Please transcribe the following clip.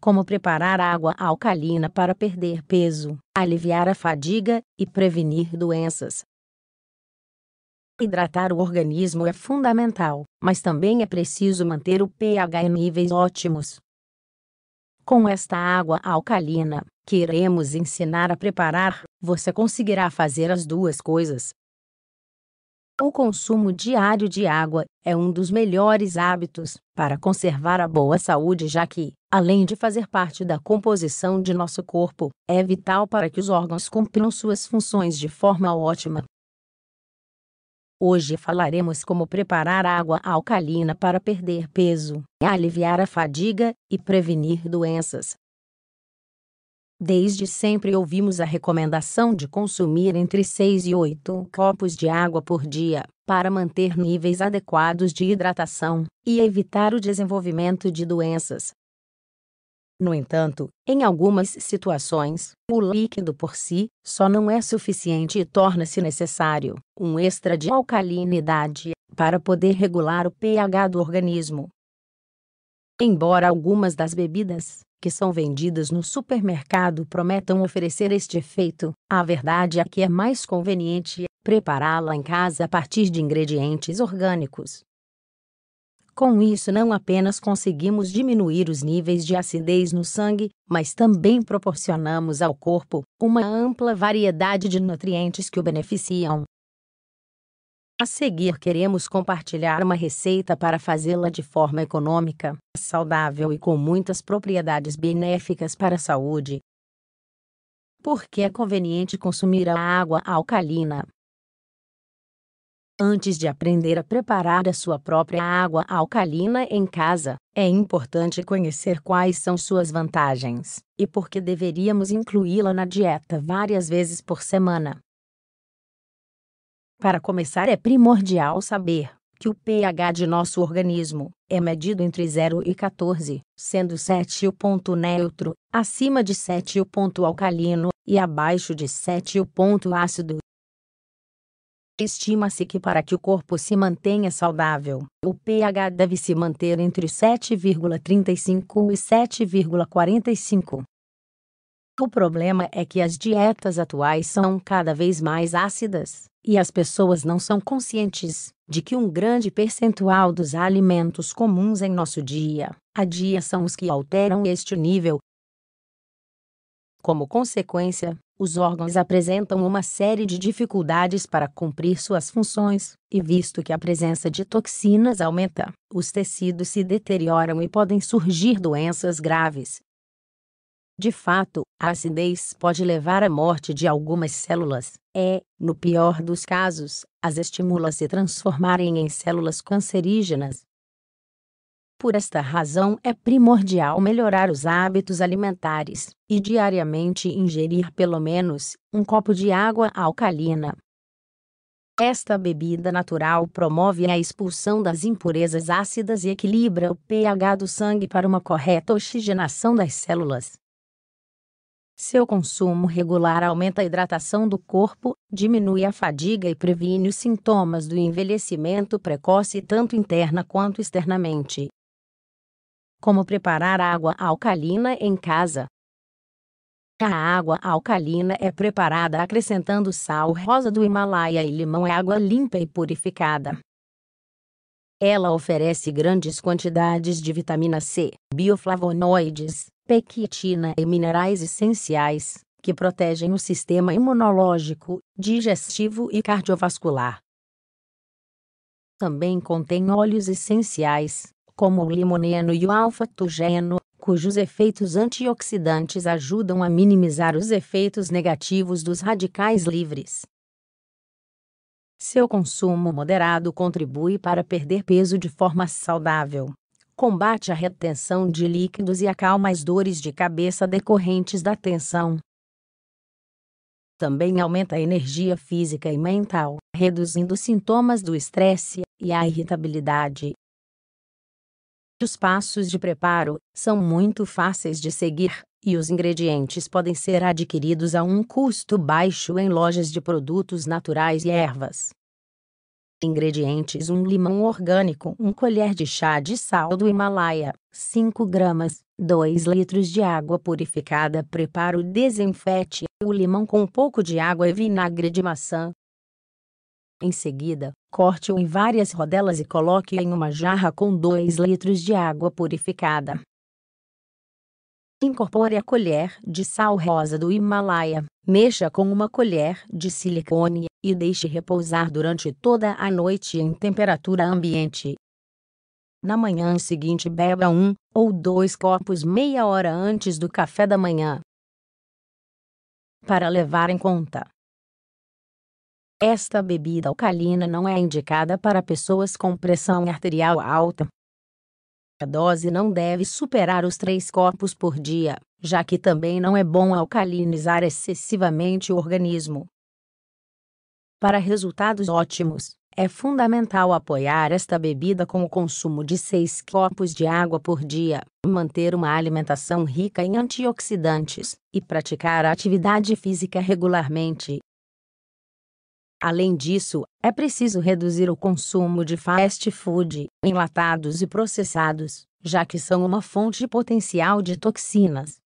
como preparar água alcalina para perder peso, aliviar a fadiga e prevenir doenças. Hidratar o organismo é fundamental, mas também é preciso manter o pH em níveis ótimos. Com esta água alcalina, que iremos ensinar a preparar, você conseguirá fazer as duas coisas. O consumo diário de água é um dos melhores hábitos para conservar a boa saúde, já que, além de fazer parte da composição de nosso corpo, é vital para que os órgãos cumpram suas funções de forma ótima. Hoje falaremos como preparar água alcalina para perder peso, aliviar a fadiga e prevenir doenças. Desde sempre ouvimos a recomendação de consumir entre 6 e 8 copos de água por dia, para manter níveis adequados de hidratação e evitar o desenvolvimento de doenças. No entanto, em algumas situações, o líquido por si só não é suficiente e torna-se necessário um extra de alcalinidade para poder regular o pH do organismo. Embora algumas das bebidas que são vendidas no supermercado prometam oferecer este efeito, a verdade é que é mais conveniente prepará-la em casa a partir de ingredientes orgânicos com isso, não apenas conseguimos diminuir os níveis de acidez no sangue, mas também proporcionamos ao corpo uma ampla variedade de nutrientes que o beneficiam. A seguir, queremos compartilhar uma receita para fazê-la de forma econômica, saudável e com muitas propriedades benéficas para a saúde. Por que é conveniente consumir a água alcalina? Antes de aprender a preparar a sua própria água alcalina em casa, é importante conhecer quais são suas vantagens e por que deveríamos incluí-la na dieta várias vezes por semana. Para começar, é primordial saber que o pH de nosso organismo é medido entre 0 e 14, sendo 7 o ponto neutro, acima de 7 o ponto alcalino e abaixo de 7 o ponto ácido Estima-se que para que o corpo se mantenha saudável, o pH deve se manter entre 7,35 e 7,45. O problema é que as dietas atuais são cada vez mais ácidas, e as pessoas não são conscientes de que um grande percentual dos alimentos comuns em nosso dia a dia são os que alteram este nível. Como consequência, os órgãos apresentam uma série de dificuldades para cumprir suas funções, e visto que a presença de toxinas aumenta, os tecidos se deterioram e podem surgir doenças graves. De fato, a acidez pode levar à morte de algumas células, e, é, no pior dos casos, as estimula a se transformarem em células cancerígenas. Por esta razão, é primordial melhorar os hábitos alimentares e diariamente ingerir pelo menos um copo de água alcalina. Esta bebida natural promove a expulsão das impurezas ácidas e equilibra o pH do sangue para uma correta oxigenação das células. Seu consumo regular aumenta a hidratação do corpo, diminui a fadiga e previne os sintomas do envelhecimento precoce tanto interna quanto externamente. Como preparar água alcalina em casa? A água alcalina é preparada acrescentando sal rosa do Himalaia e limão é água limpa e purificada. Ela oferece grandes quantidades de vitamina C, bioflavonoides, pectina e minerais essenciais, que protegem o sistema imunológico, digestivo e cardiovascular. Também contém óleos essenciais, como o limoneno e o alfatogeno, cujos efeitos antioxidantes ajudam a minimizar os efeitos negativos dos radicais livres. Seu consumo moderado contribui para perder peso de forma saudável, combate a retenção de líquidos e acalma as dores de cabeça decorrentes da tensão. Também aumenta a energia física e mental, reduzindo sintomas do estresse e a irritabilidade, os passos de preparo são muito fáceis de seguir, e os ingredientes podem ser adquiridos a um custo baixo em lojas de produtos naturais e ervas. Ingredientes: 1 um limão orgânico, 1 um colher de chá de sal do Himalaia, 5 gramas, 2 litros de água purificada. Preparo desinfete o limão com um pouco de água e vinagre de maçã, em seguida, corte-o em várias rodelas e coloque em uma jarra com 2 litros de água purificada. Incorpore a colher de sal rosa do Himalaia, mexa com uma colher de silicone e deixe repousar durante toda a noite em temperatura ambiente. Na manhã seguinte, beba um ou dois copos meia hora antes do café da manhã. Para levar em conta, esta bebida alcalina não é indicada para pessoas com pressão arterial alta. A dose não deve superar os 3 copos por dia, já que também não é bom alcalinizar excessivamente o organismo. Para resultados ótimos, é fundamental apoiar esta bebida com o consumo de 6 copos de água por dia, manter uma alimentação rica em antioxidantes e praticar atividade física regularmente. Além disso, é preciso reduzir o consumo de fast food, enlatados e processados, já que são uma fonte potencial de toxinas.